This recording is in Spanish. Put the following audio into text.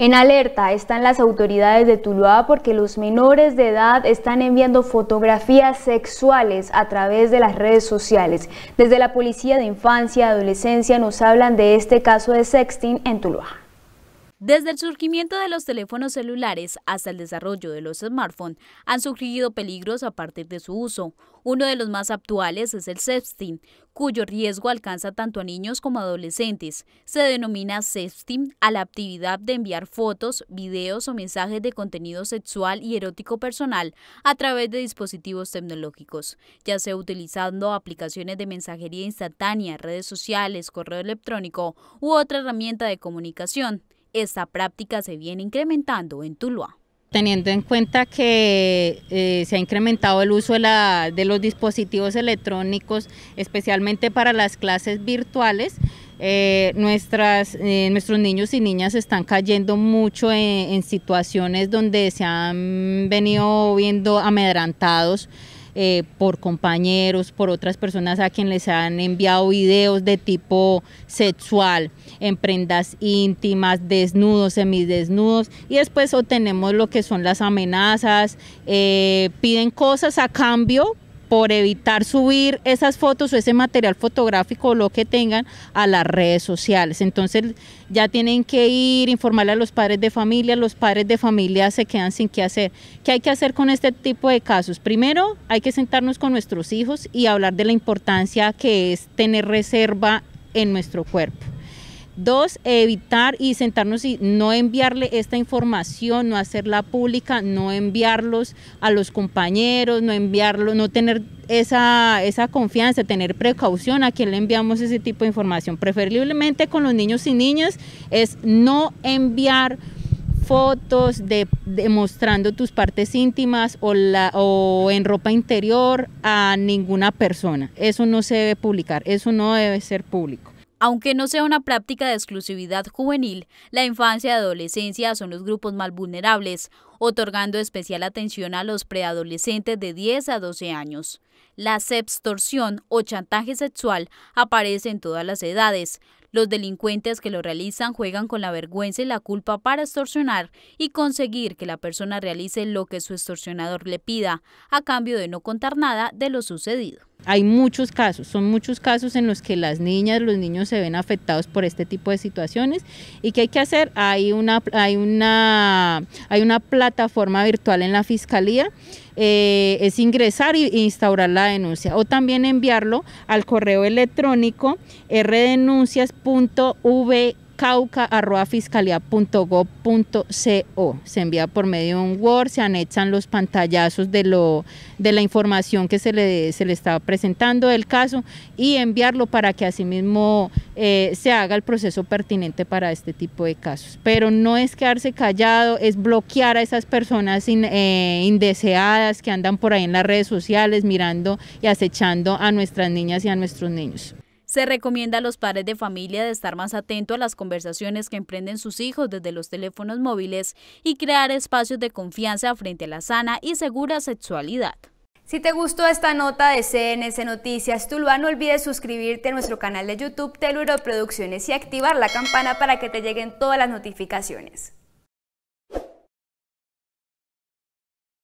En alerta están las autoridades de Tuluá porque los menores de edad están enviando fotografías sexuales a través de las redes sociales. Desde la Policía de Infancia y Adolescencia nos hablan de este caso de sexting en Tuluá. Desde el surgimiento de los teléfonos celulares hasta el desarrollo de los smartphones, han surgido peligros a partir de su uso. Uno de los más actuales es el sexting, cuyo riesgo alcanza tanto a niños como a adolescentes. Se denomina sexting a la actividad de enviar fotos, videos o mensajes de contenido sexual y erótico personal a través de dispositivos tecnológicos, ya sea utilizando aplicaciones de mensajería instantánea, redes sociales, correo electrónico u otra herramienta de comunicación esta práctica se viene incrementando en Tuluá teniendo en cuenta que eh, se ha incrementado el uso de, los dispositivos electrónicos, especialmente para las clases virtuales, eh, eh, nuestros niños y niñas están cayendo mucho en, en situaciones donde se han venido viendo amedrantados. Eh, por compañeros, por otras personas a quien les han enviado videos de tipo sexual, en prendas íntimas, desnudos, semidesnudos, y después obtenemos lo que son las amenazas, eh, piden cosas a cambio por evitar subir esas fotos o ese material fotográfico o lo que tengan a las redes sociales. Entonces ya tienen que ir, informarle a los padres de familia, los padres de familia se quedan sin qué hacer. ¿Qué hay que hacer con este tipo de casos? Primero hay que sentarnos con nuestros hijos y hablar de la importancia que es tener reserva en nuestro cuerpo. Dos, evitar y sentarnos y no enviarle esta información, no hacerla pública, no enviarlos a los compañeros, no enviarlo, no tener esa, confianza, tener precaución a quien le enviamos ese tipo de información. Preferiblemente con los niños y niñas es no enviar fotos de, demostrando tus partes íntimas o, o en ropa interior a ninguna persona. Eso no se debe publicar, eso no debe ser público. Aunque no sea una práctica de exclusividad juvenil, la infancia y adolescencia son los grupos más vulnerables, otorgando especial atención a los preadolescentes de 10 a 12 años. La sextorsión o chantaje sexual aparece en todas las edades. Los delincuentes que lo realizan juegan con la vergüenza y la culpa para extorsionar y conseguir que la persona realice lo que su extorsionador le pida, a cambio de no contar nada de lo sucedido. Hay muchos casos, son muchos casos en los que las niñas, los niños se ven afectados por este tipo de situaciones y ¿qué hay que hacer? Hay una, hay una, hay una plataforma virtual en la fiscalía eh, es ingresar e instaurar la denuncia o también enviarlo al correo electrónico rdenuncias.v cauca.fiscalía.gov.co. Se envía por medio de un Word, se anexan los pantallazos de, lo, de la información que se le, se le presentando del caso y enviarlo para que asimismo eh, se haga el proceso pertinente para este tipo de casos. Pero no es quedarse callado, es bloquear a esas personas eh, indeseadas que andan por ahí en las redes sociales mirando y acechando a nuestras niñas y a nuestros niños. Se recomienda a los padres de familia de estar más atentos a las conversaciones que emprenden sus hijos desde los teléfonos móviles y crear espacios de confianza frente a la sana y segura sexualidad. Si te gustó esta nota de CNS, Noticias Tuluá, no olvides suscribirte a nuestro canal de YouTube Teluro Producciones y activar la campana para que te lleguen todas las notificaciones.